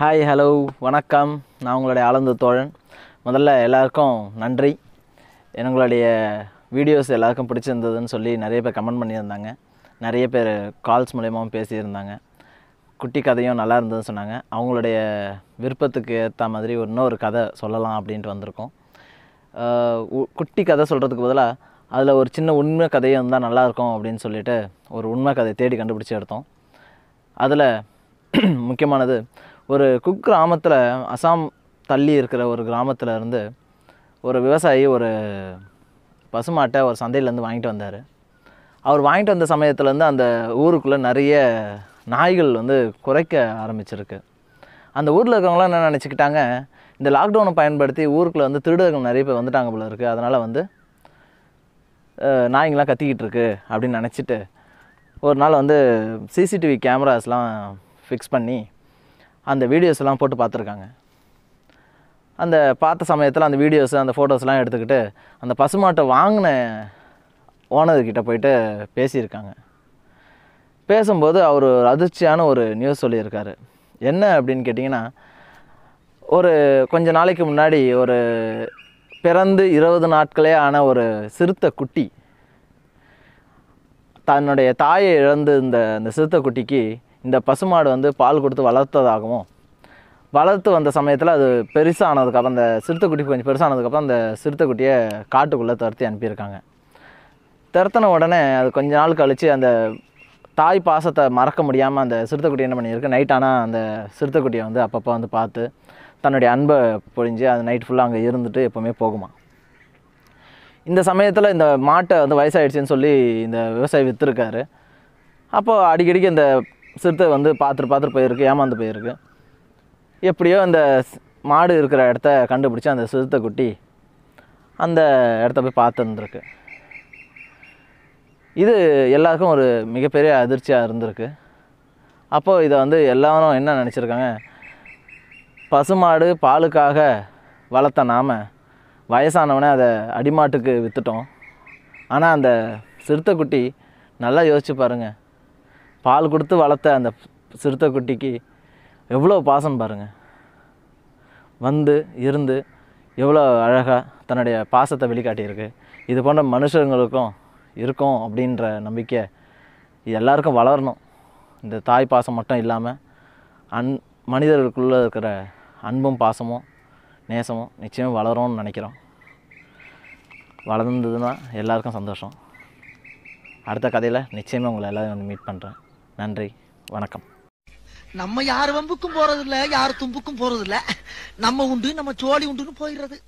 hi hello வணக்கம் நான் உங்களுடைய ஆழ்ந்த தோழன் முதல்ல எல்லாருக்கும் நன்றி எங்களுடைய வீடியோஸ் எல்லாருக்கும் பிடிச்சிருந்ததுன்னு சொல்லி நிறைய பேர் கமெண்ட் பண்ணியிருந்தாங்க நிறைய பேர் கால்ஸ் மூலயமாவும் பேசியிருந்தாங்க குட்டி கதையும் நல்லா இருந்ததுன்னு சொன்னாங்க அவங்களுடைய விருப்பத்துக்கு ஏற்ற மாதிரி ஒரு இன்னொரு கதை சொல்லலாம் அப்படின்ட்டு வந்திருக்கோம் குட்டி கதை சொல்கிறதுக்கு பதிலாக அதில் ஒரு சின்ன உண்மை கதையும் இருந்தால் நல்லாயிருக்கும் அப்படின்னு சொல்லிட்டு ஒரு உண்மை கதையை தேடி கண்டுபிடிச்சி எடுத்தோம் அதில் முக்கியமானது ஒரு குக் கிராமத்தில் அசாம் தள்ளி இருக்கிற ஒரு கிராமத்தில் இருந்து ஒரு விவசாயி ஒரு பசுமாட்டை ஒரு சந்தையிலேருந்து வாங்கிட்டு வந்தார் அவர் வாங்கிட்டு வந்த சமயத்துலேருந்து அந்த ஊருக்குள்ளே நிறைய நாய்கள் வந்து குறைக்க ஆரம்பிச்சிருக்கு அந்த ஊரில் இருக்கிறவங்களாம் என்ன நினச்சிக்கிட்டாங்க இந்த லாக்டவுனை பயன்படுத்தி ஊருக்குள்ளே வந்து திருடர்கள் நிறைய பேர் வந்துட்டாங்க போல இருக்குது அதனால் வந்து நாய்ங்களாம் கத்திக்கிட்டு இருக்கு அப்படின்னு நினச்சிட்டு ஒரு நாள் வந்து சிசிடிவி கேமராஸ்லாம் ஃபிக்ஸ் பண்ணி அந்த வீடியோஸ்லாம் போட்டு பார்த்துருக்காங்க அந்த பார்த்த சமயத்தில் அந்த வீடியோஸ் அந்த ஃபோட்டோஸ்லாம் எடுத்துக்கிட்டு அந்த பசுமாட்டை வாங்கின ஓனர்கிட்ட போயிட்டு பேசியிருக்காங்க பேசும்போது அவர் ஒரு அதிர்ச்சியான ஒரு நியூஸ் சொல்லியிருக்காரு என்ன அப்படின்னு கேட்டிங்கன்னா ஒரு கொஞ்ச நாளைக்கு முன்னாடி ஒரு பிறந்து இருபது நாட்களே ஆன ஒரு சிறுத்தை குட்டி தன்னுடைய தாயை இழந்து இந்த அந்த சிறுத்தை குட்டிக்கு இந்த பசுமாடு வந்து பால் கொடுத்து வளர்த்ததாகவும் வளர்த்து வந்த சமயத்தில் அது பெருசானதுக்கப்புறம் அந்த சிறுத்தைக்குட்டி கொஞ்சம் பெருசானதுக்கப்புறம் அந்த சிறுத்தைக்குட்டியை காட்டுக்குள்ளே துரத்தி அனுப்பியிருக்காங்க துரத்தின உடனே அது கொஞ்ச நாள் கழித்து அந்த தாய் பாசத்தை மறக்க முடியாமல் அந்த சிறுத்தைக்குட்டி என்ன பண்ணியிருக்கு நைட் ஆனால் அந்த சிறுத்தைக்குட்டியை வந்து அப்பப்போ வந்து பார்த்து தன்னுடைய அன்பை பொழிஞ்சு அது நைட் ஃபுல்லாக அங்கே இருந்துட்டு எப்போவுமே போகுமா இந்த சமயத்தில் இந்த மாட்டை வந்து வயசாகிடுச்சின்னு சொல்லி இந்த விவசாயி விற்றுருக்காரு அப்போது அடிக்கடிக்கு இந்த சிறுத்தை வந்து பார்த்துட்டு பார்த்துட்டு போயிருக்கு ஏமாந்து போயிருக்கு எப்படியோ அந்த மாடு இருக்கிற இடத்த கண்டுபிடிச்சி அந்த சிறுத்தை குட்டி அந்த இடத்த போய் பார்த்துருந்துருக்கு இது எல்லாருக்கும் ஒரு மிகப்பெரிய அதிர்ச்சியாக இருந்திருக்கு அப்போது இதை வந்து எல்லாரும் என்ன நினச்சிருக்காங்க பசுமாடு பாலுக்காக வளர்த்த நாம் வயசானவனே அதை அடிமாட்டுக்கு விற்றுட்டோம் ஆனால் அந்த சிறுத்தைக்குட்டி நல்லா யோசிச்சு பாருங்கள் பால் கொடுத்து வளர்த்த அந்த சிறுத்தை குட்டிக்கு எவ்வளோ பாசம் பாருங்கள் வந்து இருந்து எவ்வளோ அழகாக தன்னுடைய பாசத்தை வெளிக்காட்டியிருக்கு இது போன்ற மனுஷங்களுக்கும் இருக்கும் அப்படின்ற நம்பிக்கை இது எல்லாருக்கும் வளரணும் இந்த தாய் பாசம் மட்டும் இல்லாமல் அன் மனிதர்களுக்குள்ளே இருக்கிற அன்பும் பாசமும் நேசமும் நிச்சயம் வளரும்னு நினைக்கிறோம் வளர்ந்ததுன்னா எல்லாருக்கும் சந்தோஷம் அடுத்த கதையில் நிச்சயமாக உங்களை எல்லோரும் வந்து மீட் பண்ணுறேன் நன்றி வணக்கம் நம்ம யார் வம்புக்கும் போறதில்ல யார் தும்புக்கும் போறதில்ல நம்ம உண்டு நம்ம சோழி உண்டுன்னு போயிடுறது